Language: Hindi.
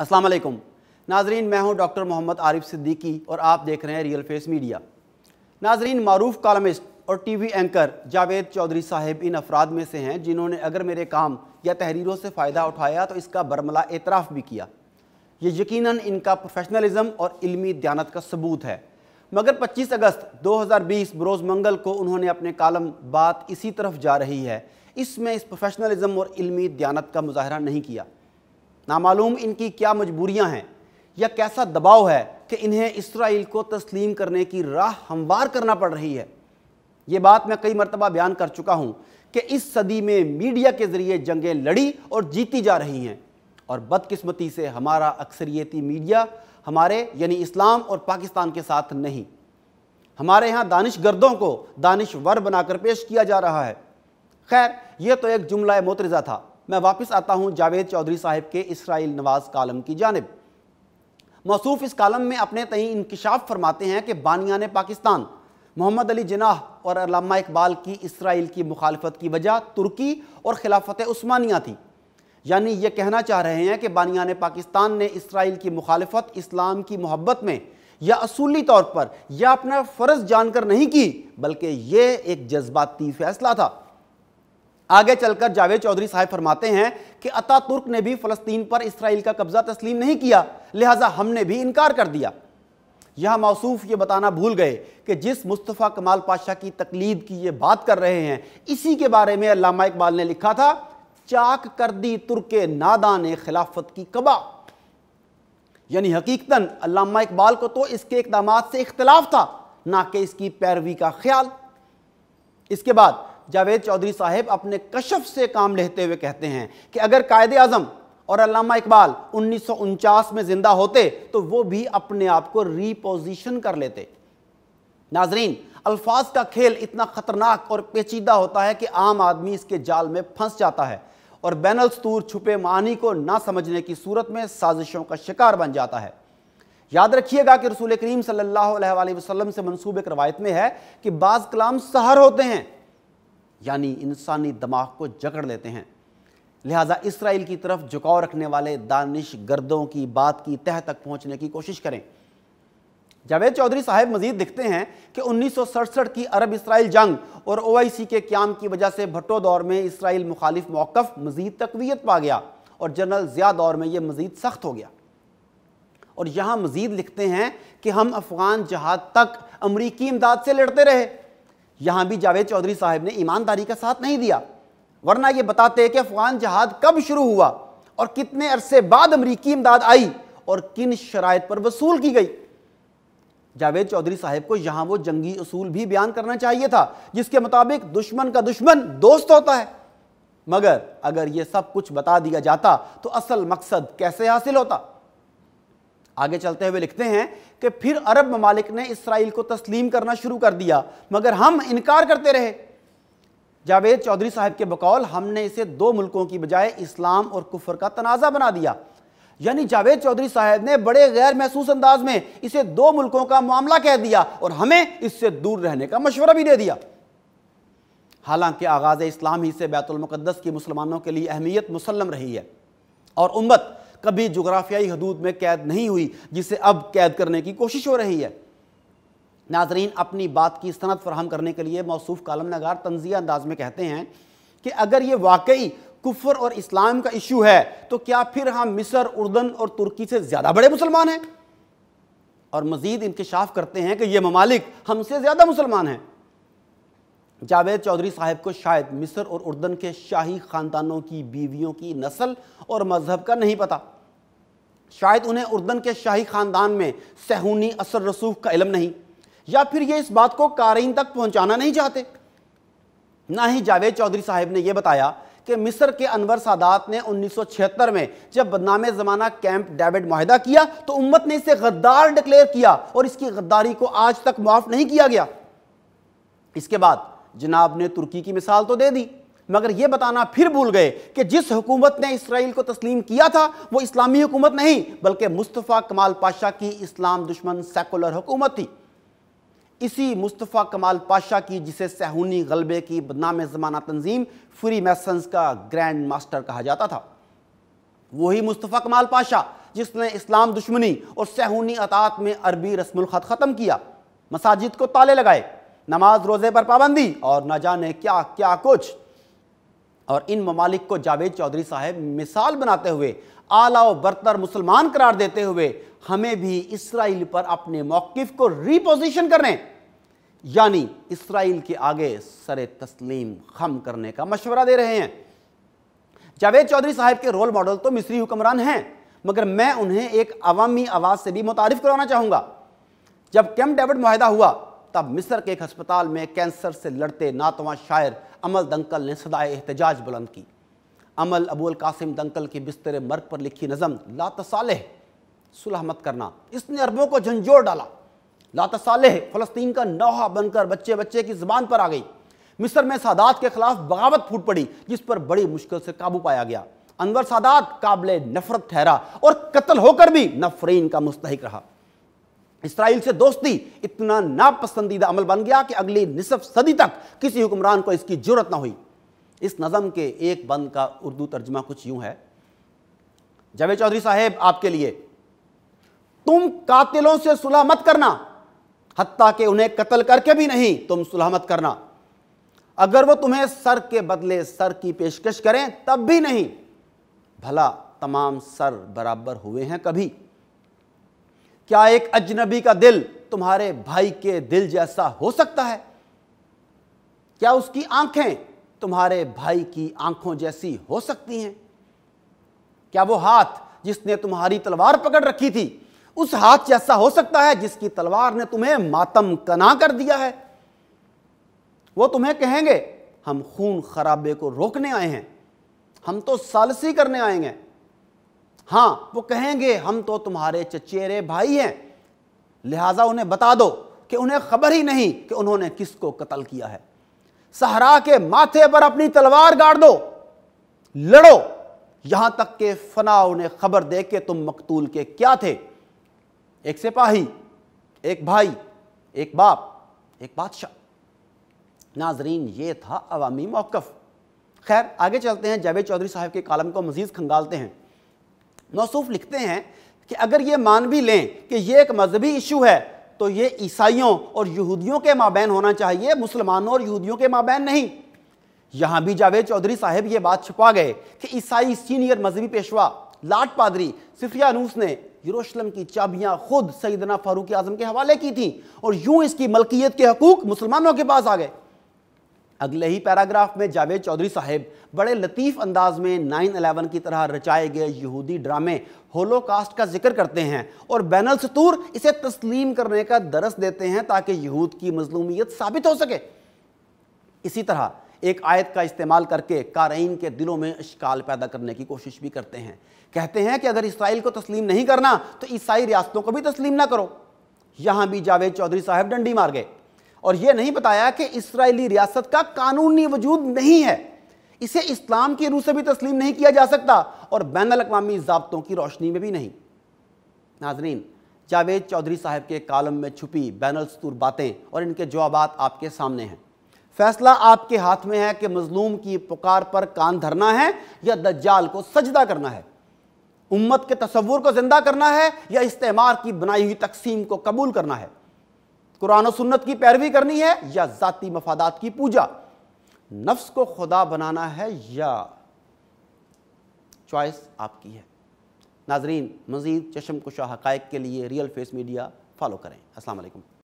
अस्सलाम वालेकुम नाजरीन मैं हूं डॉक्टर मोहम्मद आरिफ सिद्दीकी और आप देख रहे हैं रियल फेस मीडिया नाजरीन मरूफ कॉलमिस्ट और T V anchor Javed Chaudhry साहब इन अफराद में से हैं जिन्होंने अगर मेरे काम या तहरीरों से फ़ायदा उठाया तो इसका बरमला एतराफ़ भी किया ये यकीन इनका प्रोफेशनलिज़म और इलमी दयानत का सबूत है मगर 25 अगस्त 2020 बरोज़ मंगल को उन्होंने अपने कालम बात इसी तरफ जा रही है इसमें इस, इस प्रोफेशनलिज़म और इलमी दयानत का मुजाहरा नहीं किया नामालूम इनकी क्या मजबूरियां हैं या कैसा दबाव है कि इन्हें इसराइल को तस्लीम करने की राह हमवार करना पड़ रही है ये बात मैं कई मरतबा बयान कर चुका हूँ कि इस सदी में मीडिया के ज़रिए जंगें लड़ी और जीती जा रही हैं और बदकिस्मती से हमारा अक्सरियती मीडिया हमारे यानी इस्लाम और पाकिस्तान के साथ नहीं हमारे यहाँ दानिश गर्दों को दानिश वर बनाकर पेश किया जा रहा है खैर यह तो एक जुमला मोतरज़ा था मैं वापस आता हूँ जावेद चौधरी साहब के इसराइल नवाज कालम की जानब मौसूफ इस कालम में अपने तई इंकशाफ फरमाते हैं कि बानियान पाकिस्तान मोहम्मद अली जनाह और अलामा इकबाल की इसराइल की मुखालफत की वजह तुर्की और खिलाफत उस्मानिया थी यानी यह कहना चाह रहे हैं कि बानियान पाकिस्तान ने इसराइल की मुखालफत इस्लाम की मोहब्बत में या असूली तौर पर या अपना फ़र्ज जानकर नहीं की बल्कि ये एक जज्बाती फैसला था आगे चलकर जावेद चौधरी साहब फरमाते हैं कि अता तुर्क ने भी फलस्तीन पर इसराइल का कब्जा तस्लीम नहीं किया लिहाजा हमने भी इनकार कर दिया यह मौसूफ ये बताना भूल गए कि जिस मुस्तफ़ा कमाल पाशा की तकलीद की ये बात कर रहे हैं इसी के बारे में अलामा इकबाल ने लिखा था चाक कर दी तुर्क नादा ने खिलाफत की कबा यानी हकीकतन अलामा इकबाल को तो इसके इकदाम से इख्तलाफ था ना कि इसकी पैरवी का ख्याल इसके बाद जावेद चौधरी साहब अपने कशफ से काम लेते हुए कहते हैं कि अगर कायद आजम और अलामा इकबाल उन्नीस में ज़िंदा होते तो वो भी अपने आप को रिपोजिशन कर लेते नाजरीन अल्फाज का खेल इतना ख़तरनाक और पेचीदा होता है कि आम आदमी इसके जाल में फंस जाता है और बैनलस्तूर छुपे मानी को ना समझने की सूरत में साजिशों का शिकार बन जाता है याद रखिएगा कि रसूल करीम सल्लल्लाहु अलैहि वसल्लम से मनसूब एक रवायत में है कि बाज़ कलाम सहर होते हैं यानी इंसानी दिमाग को जकड़ लेते हैं लिहाजा इसराइल की तरफ झुकाव रखने वाले दानिश गर्दों की बात की तह तक पहुंचने की कोशिश करें जावेद चौधरी साहब मजीद दिखते हैं कि उन्नीस की अरब इसराइल जंग और ओ के क्याम की वजह से भट्टो दौर में इसराइल मुखालिफ मौकफ मजीद तकवीत पा गया और जनरल ज़िया दौर में यह मजीद सख्त हो गया और यहाँ मजीद लिखते हैं कि हम अफगान जहाज तक अमरीकी इमदाद से लड़ते रहे यहां भी जावेद चौधरी साहब ने ईमानदारी का साथ नहीं दिया वरना यह बताते कि अफगान जहाद कब शुरू हुआ और कितने अरसे बाद अमरीकी इमदाद आई और किन शराय पर वसूल की गई जावेद चौधरी साहब को यहां वो जंगी असूल भी बयान करना चाहिए था जिसके मुताबिक दुश्मन का दुश्मन दोस्त होता है मगर अगर यह सब कुछ बता दिया जाता तो असल मकसद कैसे हासिल होता आगे चलते हुए लिखते हैं कि फिर अरब ममालिक ने इसराइल को तस्लीम करना शुरू कर दिया मगर हम इनकार करते रहे जावेद चौधरी साहब के बकौल हमने इसे दो मुल्कों की बजाय इस्लाम और कुफर का तनाज़ा बना दिया यानी जावेद चौधरी साहब ने बड़े गैर महसूस अंदाज में इसे दो मुल्कों का मामला कह दिया और हमें इससे दूर रहने का मशवरा भी दे दिया हालांकि आगाज़ इस्लाम ही से बैतुलमक़दस की मुसलमानों के लिए अहमियत मुसलम रही है और उम्मत कभी जोग्राफियाई हदूद में कैद नहीं हुई जिसे अब कैद करने की कोशिश हो रही है नाजरीन अपनी बात की सनत फराहम करने के लिए मौसू कालम नगार तंजिया अंदाज में कहते हैं कि अगर ये वाकई कुफर और इस्लाम का इशू है तो क्या फिर हम मिसर उर्दन और तुर्की से ज़्यादा बड़े मुसलमान हैं और मज़ीद इंकशाफ करते हैं कि ये ममालिक हमसे ज़्यादा मुसलमान हैं जावेद चौधरी साहब को शायद मिस्र और उर्दन के शाही ख़ानदानों की बीवियों की नस्ल और मज़हब का नहीं पता शायद उन्हें उर्दन के शाही ख़ानदान में सहूनी असर रसूख का इलम नहीं या फिर ये इस बात को कारीन तक पहुंचाना नहीं चाहते ना ही जावेद चौधरी साहब ने यह बताया कि मिस्र के अनवर सादात ने 1976 में जब बदनाम ज़माना कैंप डेविड माहिदा किया तो उम्मत ने इसे गद्दार डिक्लेयर किया और इसकी गद्दारी को आज तक माफ़ नहीं किया गया इसके बाद जनाब ने तुर्की की मिसाल तो दे दी मगर यह बताना फिर भूल गए कि जिस हुकूमत ने इसराइल को तस्लीम किया था वो इस्लामी हुकूमत नहीं बल्कि मुस्तफ़ा कमाल पाशा की इस्लाम दुश्मन सेकुलर हुकूमत थी इसी मुस्तफ़ा कमाल पाशा की जिसे सहूनी गलबे की बदनाम ज़माना तंजीम फ्री मैसन्स का ग्रैंड मास्टर कहा जाता था वही मुस्तफ़ा कमाल पाशा जिसने इस्लाम दुश्मनी और सहूनी अतात में अरबी रस्मुल ख़त ख़त्म किया मसाजिद को ताले लगाए नमाज रोज़े पर पाबंदी और न जाने क्या क्या कुछ और इन ममालिक को जावेद चौधरी साहब मिसाल बनाते हुए आला और बरतर मुसलमान करार देते हुए हमें भी इसराइल पर अपने मौकफ को रिपोजिशन करने यानी इसराइल के आगे सर तस्लीम खम करने का मशवरा दे रहे हैं जावेद चौधरी साहब के रोल मॉडल तो मिस्री हुक्मरान हैं मगर मैं उन्हें एक अवामी आवाज़ से भी मुतारफ़ करवाना चाहूंगा जब कैम डेविड माहिदा हुआ तब मिस्र के एक अस्पताल में कैंसर से लड़ते नातवा शायर अमल दंकल ने सदाए एहतजाज बुलंद की अमल अबुल कासिम दंकल की बिस्तर मर्ग पर लिखी नज़म लातसालह सुलह मत करना इसने अरबों को झंझोर डाला लातसालह फ़लस्तीन का नौहा बनकर बच्चे बच्चे की ज़बान पर आ गई मिस्र में सादात के खिलाफ बगावत फूट पड़ी जिस पर बड़ी मुश्किल से काबू पाया गया अनवर सादात काबले नफरत ठहरा और कत्ल होकर भी नफरीन का मुस्तक रहा इसराइल से दोस्ती इतना नापसंदीदा अमल बन गया कि अगली निसफ सदी तक किसी हुक्मरान को इसकी जरूरत ना हुई इस नज़म के एक बंद का उर्दू तर्जमा कुछ यूं है जवेद चौधरी साहेब आपके लिए तुम कातिलों से सुलह मत करना हत्ता के उन्हें कत्ल करके भी नहीं तुम सुलह मत करना अगर वो तुम्हें सर के बदले सर की पेशकश करें तब भी नहीं भला तमाम सर बराबर हुए हैं कभी क्या एक अजनबी का दिल तुम्हारे भाई के दिल जैसा हो सकता है क्या उसकी आंखें तुम्हारे भाई की आंखों जैसी हो सकती हैं क्या वो हाथ जिसने तुम्हारी तलवार पकड़ रखी थी उस हाथ जैसा हो सकता है जिसकी तलवार ने तुम्हें मातम कना कर दिया है वो तुम्हें कहेंगे हम खून खराबे को रोकने आए हैं हम तो सालसी करने आएंगे हाँ वो कहेंगे हम तो तुम्हारे चचेरे भाई हैं लिहाजा उन्हें बता दो कि उन्हें खबर ही नहीं कि उन्होंने किसको कत्ल किया है सहरा के माथे पर अपनी तलवार गाड़ दो लड़ो यहां तक के फना उन्हें खबर दे के तुम मकतूल के क्या थे एक सिपाही एक भाई एक बाप एक बादशाह नाजरीन ये था अवामी मौकफ खैर आगे चलते हैं जावेद चौधरी साहब के कालम को मजीद खंगालते हैं मौसूफ लिखते हैं कि अगर ये मान भी लें कि ये एक मजहबी इशू है तो ये ईसाइयों और यहूदियों के माबैन होना चाहिए मुसलमानों और यहूदियों के माबैन नहीं यहां भी जावेद चौधरी साहब ये बात छुपा गए कि ईसाई सीनियर मजहबी पेशवा लाट पादरी सिफियानूस ने यूशलम की चाबियां खुद सईदना फारूक आजम के हवाले की थी और यूं इसकी मलकियत के हकूक मुसलमानों के पास आ गए अगले ही पैराग्राफ में जावेद चौधरी साहब बड़े लतीफ़ अंदाज में नाइन अलेवन की तरह रचाए गए यहूदी ड्रामे होलोकास्ट का जिक्र करते हैं और बैनल सतूर इसे तस्लीम करने का दरस देते हैं ताकि यहूद की मजलूमियत साबित हो सके इसी तरह एक आयत का इस्तेमाल करके कारइन के दिलों में अशकाल पैदा करने की कोशिश भी करते हैं कहते हैं कि अगर इसराइल को तस्लीम नहीं करना तो ईसाई रियासतों को भी तस्लीम ना करो यहां भी जावेद चौधरी साहब डंडी मार गए और यह नहीं बताया कि इसराइली रियासत का कानूनी वजूद नहीं है इसे इस्लाम की रूह से भी तस्लीम नहीं किया जा सकता और बैन अवी जबतों की रोशनी में भी नहीं नाजरीन जावेद चौधरी साहब के कालम में छुपी बैनस्तूर बातें और इनके जवाब आपके सामने हैं फैसला आपके हाथ में है कि मजलूम की पुकार पर कान धरना है या दज्जाल को सजदा करना है उम्मत के तस्वूर को जिंदा करना है या इस्तेमार की बनाई हुई तकसीम को कबूल करना है कुरान सुन्नत की पैरवी करनी है या जाति मफादात की पूजा नफ्स को खुदा बनाना है या चॉइस आपकी है नाजरीन मज़ीद चशम कुशा हक़ के लिए रियल फेस मीडिया फॉलो करें असलम